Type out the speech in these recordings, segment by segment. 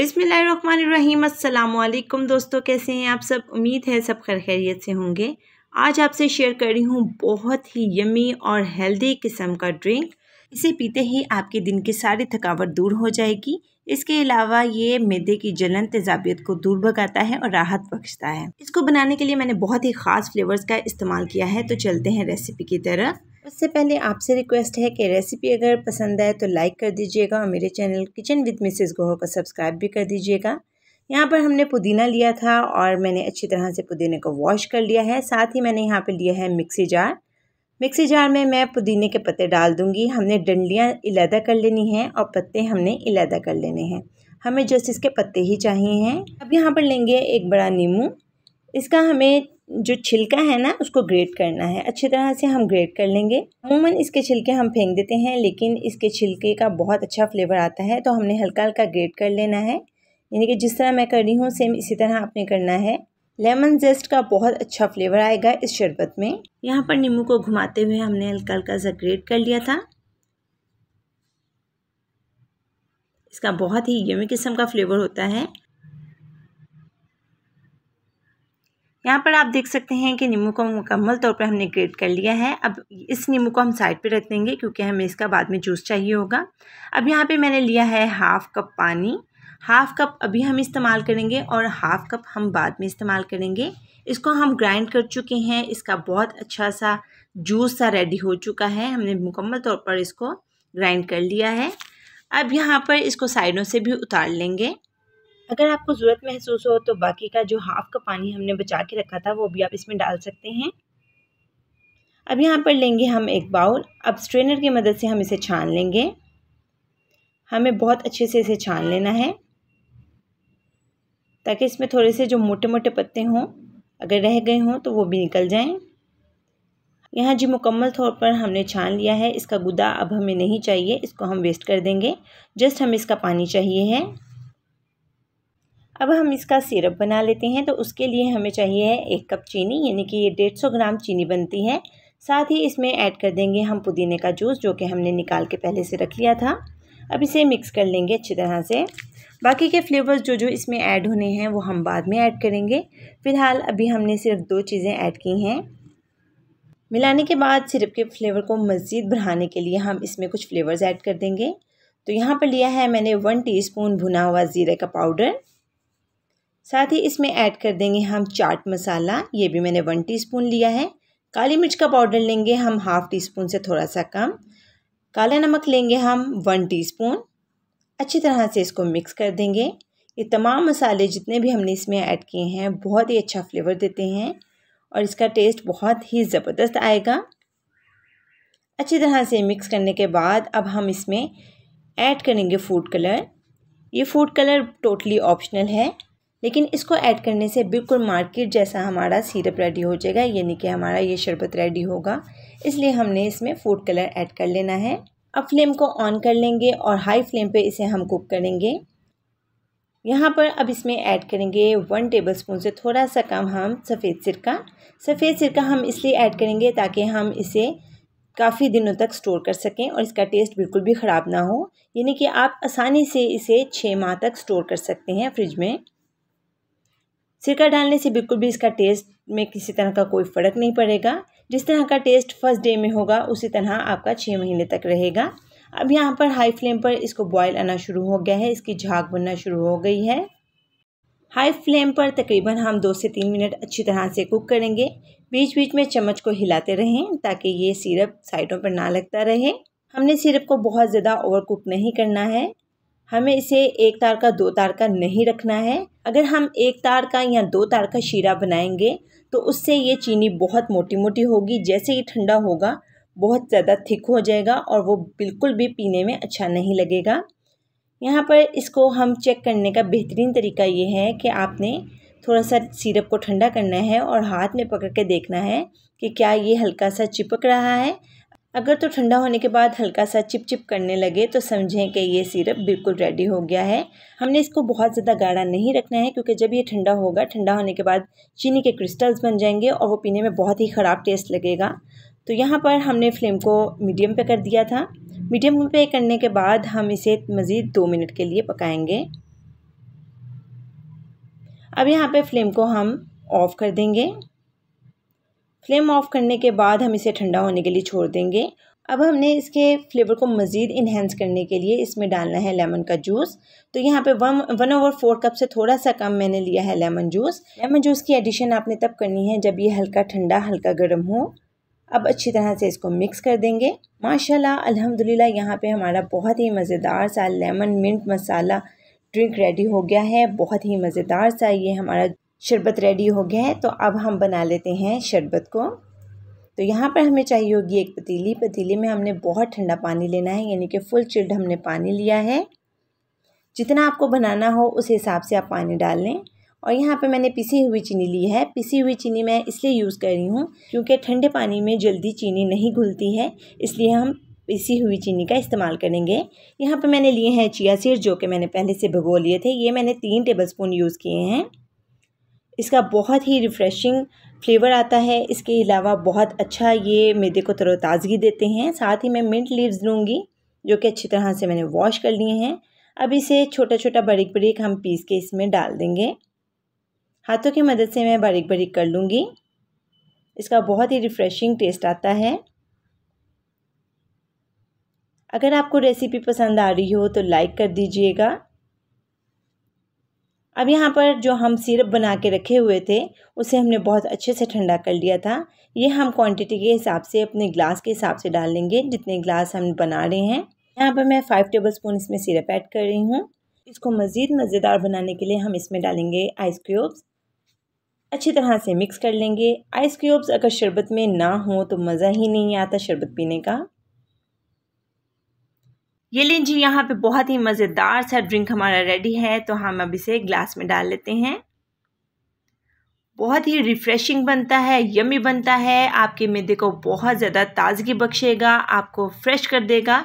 बिसमीम दोस्तों कैसे हैं आप सब उम्मीद है सब खैर खैरियत से होंगे आज आपसे शेयर कर रही हूँ बहुत ही यमी और हेल्दी किस्म का ड्रिंक इसे पीते ही आपके दिन की सारी थकावट दूर हो जाएगी इसके अलावा ये मैदे की जलन तेजाबियत को दूर भगाता है और राहत बख्शता है इसको बनाने के लिए मैंने बहुत ही ख़ास फ्लेवर्स का इस्तेमाल किया है तो चलते हैं रेसिपी की तरफ उससे पहले आपसे रिक्वेस्ट है कि रेसिपी अगर पसंद आए तो लाइक कर दीजिएगा और मेरे चैनल किचन विद मिसेस गोहो को सब्सक्राइब भी कर दीजिएगा यहाँ पर हमने पुदीना लिया था और मैंने अच्छी तरह से पुदीने को वॉश कर लिया है साथ ही मैंने यहाँ पर लिया है मिक्सी जार मिक्सी जार में मैं पुदीने के पत्ते डाल दूँगी हमने डंडियाँ इलादा कर लेनी हैं और पत्ते हमने इलादा कर लेने हैं हमें जस्ट इसके पत्ते ही चाहिए हैं अब यहाँ पर लेंगे एक बड़ा नींबू इसका हमें जो छिलका है ना उसको ग्रेट करना है अच्छी तरह से हम ग्रेट कर लेंगे अमूमन इसके छिलके हम फेंक देते हैं लेकिन इसके छिलके का बहुत अच्छा फ्लेवर आता है तो हमने हल्का हल्का ग्रेट कर लेना है यानी कि जिस तरह मैं कर रही हूँ सेम इसी तरह आपने करना है लेमन जेस्ट का बहुत अच्छा फ्लेवर आएगा इस शरबत में यहाँ पर नींबू को घुमाते हुए हमने हल्का हल्का सा ग्रेट कर लिया था इसका बहुत ही यमी किस्म का फ्लेवर होता है यहाँ पर आप देख सकते हैं कि नींबू को मुकम्मल तौर पर हमने ग्रेट कर लिया है अब इस नींबू को हम साइड पर रख देंगे क्योंकि हमें इसका बाद में जूस चाहिए होगा अब यहाँ पर मैंने लिया है हाफ़ कप पानी हाफ़ कप अभी हम इस्तेमाल करेंगे और हाफ़ कप हम बाद में इस्तेमाल करेंगे इसको हम ग्राइंड कर चुके हैं इसका बहुत अच्छा सा जूस सा रेडी हो चुका है हमने मुकम्मल तौर पर इसको ग्राइंड कर लिया है अब यहाँ पर इसको साइडों से भी उतार लेंगे अगर आपको ज़रूरत महसूस हो तो बाकी का जो हाफ का पानी हमने बचा के रखा था वो भी आप इसमें डाल सकते हैं अब यहाँ पर लेंगे हम एक बाउल अब स्ट्रेनर की मदद से हम इसे छान लेंगे हमें बहुत अच्छे से इसे छान लेना है ताकि इसमें थोड़े से जो मोटे मोटे पत्ते हों अगर रह गए हों तो वो भी निकल जाएं यहाँ जी मुकम्मल तौर पर हमने छान लिया है इसका गुदा अब हमें नहीं चाहिए इसको हम वेस्ट कर देंगे जस्ट हमें इसका पानी चाहिए है अब हम इसका सिरप बना लेते हैं तो उसके लिए हमें चाहिए एक कप चीनी यानी कि ये डेढ़ सौ ग्राम चीनी बनती है साथ ही इसमें ऐड कर देंगे हम पुदीने का जूस जो कि हमने निकाल के पहले से रख लिया था अब इसे मिक्स कर लेंगे अच्छी तरह से बाकी के फ्लेवर्स जो जो इसमें ऐड होने हैं वो हम बाद में ऐड करेंगे फ़िलहाल अभी हमने सिर्फ दो चीज़ें ऐड की हैं मिलाने के बाद सिरप के फ्लेवर को मज़ीद बढ़ाने के लिए हम इसमें कुछ फ्लेवर्स ऐड कर देंगे तो यहाँ पर लिया है मैंने वन टीस्पून भुना हुआ ज़ीरे का पाउडर साथ ही इसमें ऐड कर देंगे हम चाट मसाला ये भी मैंने वन टीस्पून लिया है काली मिर्च का पाउडर लेंगे हम हाफ़ टी स्पून से थोड़ा सा कम काला नमक लेंगे हम वन टीस्पून अच्छी तरह से इसको मिक्स कर देंगे ये तमाम मसाले जितने भी हमने इसमें ऐड किए हैं बहुत ही अच्छा फ्लेवर देते हैं और इसका टेस्ट बहुत ही ज़बरदस्त आएगा अच्छी तरह से मिक्स करने के बाद अब हम इसमें ऐड करेंगे फूड कलर ये फूड कलर टोटली ऑप्शनल है लेकिन इसको ऐड करने से बिल्कुल मार्केट जैसा हमारा सिरप रेडी हो जाएगा यानी कि हमारा ये शरबत रेडी होगा इसलिए हमने इसमें फूड कलर ऐड कर लेना है अब फ्लेम को ऑन कर लेंगे और हाई फ्लेम पे इसे हम कुक करेंगे यहाँ पर अब इसमें ऐड करेंगे वन टेबल स्पून से थोड़ा सा कम हम सफ़ेद सिरका सफ़ेद सिरका हम इसलिए ऐड करेंगे ताकि हम इसे काफ़ी दिनों तक स्टोर कर सकें और इसका टेस्ट बिल्कुल भी ख़राब ना हो यानी कि आप आसानी से इसे छः माह तक स्टोर कर सकते हैं फ्रिज में सिरका डालने से बिल्कुल भी इसका टेस्ट में किसी तरह का कोई फ़र्क नहीं पड़ेगा जिस तरह का टेस्ट फर्स्ट डे में होगा उसी तरह आपका छः महीने तक रहेगा अब यहाँ पर हाई फ्लेम पर इसको बॉयल आना शुरू हो गया है इसकी झाग बनना शुरू हो गई है हाई फ्लेम पर तकरीबन हम दो से तीन मिनट अच्छी तरह से कुक करेंगे बीच बीच में चम्मच को हिलाते रहें ताकि ये सिरप साइडों पर ना लगता रहे हमने सिरप को बहुत ज़्यादा ओवर कुक नहीं करना है हमें इसे एक तार का दो तार का नहीं रखना है अगर हम एक तार का या दो तार का शीरा बनाएंगे तो उससे ये चीनी बहुत मोटी मोटी होगी जैसे ही ठंडा होगा बहुत ज़्यादा थिक हो जाएगा और वो बिल्कुल भी पीने में अच्छा नहीं लगेगा यहाँ पर इसको हम चेक करने का बेहतरीन तरीका ये है कि आपने थोड़ा सा सिरप को ठंडा करना है और हाथ में पकड़ के देखना है कि क्या ये हल्का सा चिपक रहा है अगर तो ठंडा होने के बाद हल्का सा चिपचिप करने लगे तो समझें कि ये सिरप बिल्कुल रेडी हो गया है हमने इसको बहुत ज़्यादा गाढ़ा नहीं रखना है क्योंकि जब ये ठंडा होगा ठंडा होने के बाद चीनी के क्रिस्टल्स बन जाएंगे और वो पीने में बहुत ही ख़राब टेस्ट लगेगा तो यहाँ पर हमने फ्लेम को मीडियम पे कर दिया था मीडियम पे करने के बाद हम इसे मज़ीद दो मिनट के लिए पकाएँगे अब यहाँ पर फ्लेम को हम ऑफ़ कर देंगे फ्लेम ऑफ करने के बाद हम इसे ठंडा होने के लिए छोड़ देंगे अब हमने इसके फ्लेवर को मज़ीद इन्हेंस करने के लिए इसमें डालना है लेमन का जूस तो यहाँ पे one one over four cup से थोड़ा सा कम मैंने लिया है लेमन जूस लेमन जूस की एडिशन आपने तब करनी है जब ये हल्का ठंडा हल्का गर्म हो अब अच्छी तरह से इसको मिक्स कर देंगे माशाल्लाह अल्हम्दुलिल्लाह यहाँ पे हमारा बहुत ही मज़ेदार सा lemon mint masala drink ready हो गया है बहुत ही मज़ेदार सा ये हमारा शरबत रेडी हो गया है तो अब हम बना लेते हैं शरबत को तो यहाँ पर हमें चाहिए होगी एक पतीली पतीली में हमने बहुत ठंडा पानी लेना है यानी कि फुल चिल्ड हमने पानी लिया है जितना आपको बनाना हो उस हिसाब से आप पानी डाल लें और यहाँ पे मैंने पिसी हुई चीनी ली है पिसी हुई चीनी मैं इसलिए यूज़ कर रही हूँ क्योंकि ठंडे पानी में जल्दी चीनी नहीं घुलती है इसलिए हम पिसी हुई चीनी का इस्तेमाल करेंगे यहाँ पे मैंने लिए हैं चिया सीड जो कि मैंने पहले से भिगो लिए थे ये मैंने तीन टेबलस्पून यूज़ किए हैं इसका बहुत ही रिफ़्रेशिंग फ्लेवर आता है इसके अलावा बहुत अच्छा ये मैदे को तरोताज़गी देते हैं साथ ही मैं मिंट लीव्स लूँगी जो कि अच्छी तरह से मैंने वॉश कर लिए हैं अब इसे छोटा छोटा बारीक बारीक हम पीस के इसमें डाल देंगे हाथों की मदद से मैं बारीक बारीक कर लूँगी इसका बहुत ही रिफ़्रेशिंग टेस्ट आता है अगर आपको रेसिपी पसंद आ रही हो तो लाइक कर दीजिएगा अब यहाँ पर जो हम सिरप बना के रखे हुए थे उसे हमने बहुत अच्छे से ठंडा कर लिया था ये हम क्वांटिटी के हिसाब से अपने ग्लास के हिसाब से डाल लेंगे जितने ग्लास हम बना रहे हैं यहाँ पर मैं फ़ाइव टेबल स्पून इसमें सिरप ऐड कर रही हूँ इसको मज़ीद मज़ेदार बनाने के लिए हम इसमें डालेंगे आइस क्यूब्स अच्छी तरह से मिक्स कर लेंगे आइस क्यूब्स अगर शरबत में ना हो तो मज़ा ही नहीं आता शरबत पीने का ये लें जी यहाँ पे बहुत ही मज़ेदार सा ड्रिंक हमारा रेडी है तो हम अब इसे ग्लास में डाल लेते हैं बहुत ही रिफ़्रेशिंग बनता है यमी बनता है आपके मैदे को बहुत ज़्यादा ताज़गी बख्शेगा आपको फ्रेश कर देगा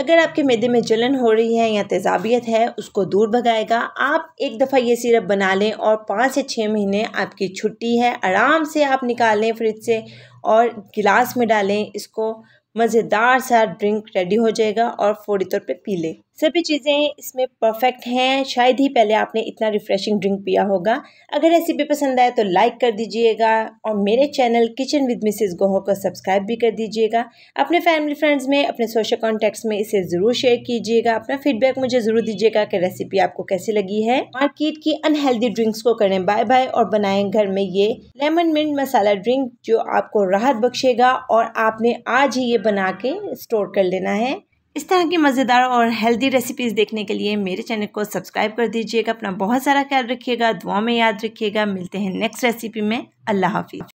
अगर आपके मैदे में जलन हो रही है या तेजाबियत है उसको दूर भगाएगा आप एक दफ़ा ये सिरप बना लें और पाँच से छः महीने आपकी छुट्टी है आराम से आप निकाल लें फ्रिज से और गिलास में डालें इसको मज़ेदार सा ड्रिंक रेडी हो जाएगा और फौरी तौर पे पी लें सभी चीज़ें इसमें परफेक्ट हैं शायद ही पहले आपने इतना रिफ़्रेशिंग ड्रिंक पिया होगा अगर रेसिपी पसंद आए तो लाइक कर दीजिएगा और मेरे चैनल किचन विद मिसेस गोहो को सब्सक्राइब भी कर दीजिएगा अपने फैमिली फ्रेंड्स में अपने सोशल कॉन्टैक्ट्स में इसे ज़रूर शेयर कीजिएगा अपना फीडबैक मुझे ज़रूर दीजिएगा कि रेसिपी आपको कैसी लगी है मार्केट की अनहेल्दी ड्रिंक्स को करें बाय बाय और बनाएँ घर में ये लेमन मिंट मसाला ड्रिंक जो आपको राहत बख्शेगा और आपने आज ही ये बना के स्टोर कर लेना है इस तरह की मज़ेदार और हेल्दी रेसिपीज़ देखने के लिए मेरे चैनल को सब्सक्राइब कर दीजिएगा अपना बहुत सारा ख्याल रखिएगा दुआ में याद रखिएगा मिलते हैं नेक्स्ट रेसिपी में अल्लाह हाफिज़